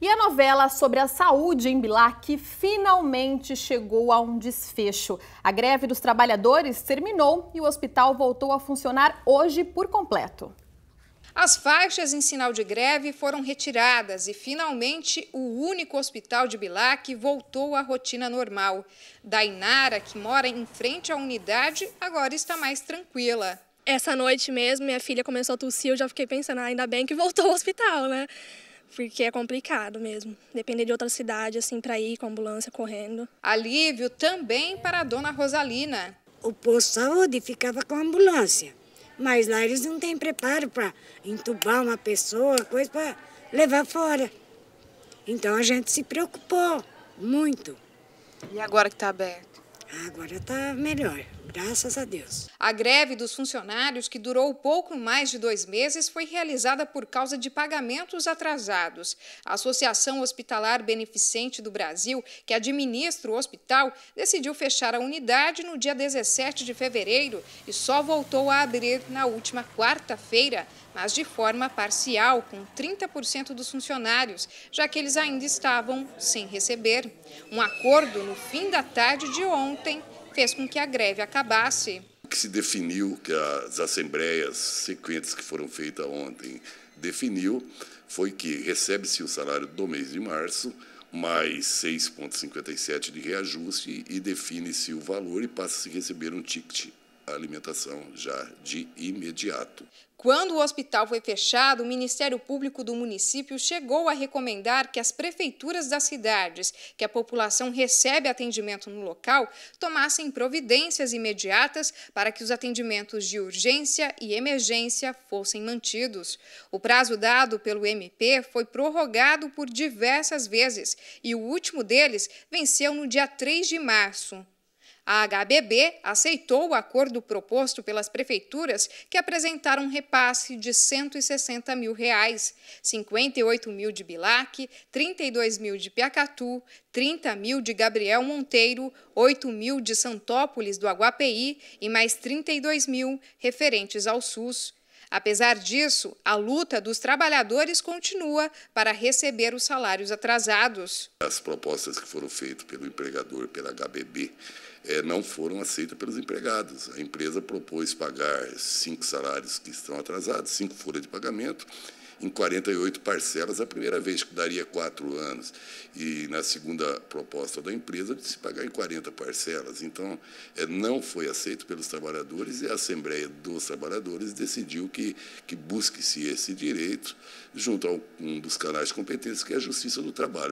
E a novela sobre a saúde em Bilac finalmente chegou a um desfecho. A greve dos trabalhadores terminou e o hospital voltou a funcionar hoje por completo. As faixas em sinal de greve foram retiradas e, finalmente, o único hospital de Bilac voltou à rotina normal. Dainara, que mora em frente à unidade, agora está mais tranquila. Essa noite mesmo, minha filha começou a tossir, eu já fiquei pensando, ah, ainda bem que voltou ao hospital, né? porque é complicado mesmo. Depender de outra cidade, assim, para ir com a ambulância correndo. Alívio também para a dona Rosalina. O posto de saúde ficava com a ambulância, mas lá eles não têm preparo para entubar uma pessoa, coisa para levar fora. Então a gente se preocupou muito. E agora que está aberto? Ah, agora está melhor, graças a Deus. A greve dos funcionários, que durou pouco mais de dois meses, foi realizada por causa de pagamentos atrasados. A Associação Hospitalar Beneficente do Brasil, que administra o hospital, decidiu fechar a unidade no dia 17 de fevereiro e só voltou a abrir na última quarta-feira, mas de forma parcial, com 30% dos funcionários, já que eles ainda estavam sem receber. Um acordo no fim da tarde de ontem ontem fez com que a greve acabasse. O que se definiu, que as assembleias sequentes que foram feitas ontem definiu, foi que recebe-se o salário do mês de março, mais 6,57 de reajuste e define-se o valor e passa-se a receber um ticket alimentação já de imediato. Quando o hospital foi fechado, o Ministério Público do município chegou a recomendar que as prefeituras das cidades que a população recebe atendimento no local tomassem providências imediatas para que os atendimentos de urgência e emergência fossem mantidos. O prazo dado pelo MP foi prorrogado por diversas vezes e o último deles venceu no dia 3 de março. A HBB aceitou o acordo proposto pelas prefeituras que apresentaram um repasse de 160 mil reais, 58 mil de Bilac, 32 mil de Piacatu, 30 mil de Gabriel Monteiro, 8 mil de Santópolis do Aguapeí e mais 32 mil referentes ao SUS. Apesar disso, a luta dos trabalhadores continua para receber os salários atrasados. As propostas que foram feitas pelo empregador, pela HBB, é, eh, não foram aceitas pelos empregados. A empresa propôs pagar cinco salários que estão atrasados, cinco folhas de pagamento, em 48 parcelas. A primeira vez que daria quatro anos e na segunda proposta da empresa de se pagar em 40 parcelas. Então, é, não foi aceito pelos trabalhadores e a Assembleia dos Trabalhadores decidiu que, que busque-se esse direito junto a um dos canais competentes, que é a Justiça do Trabalho.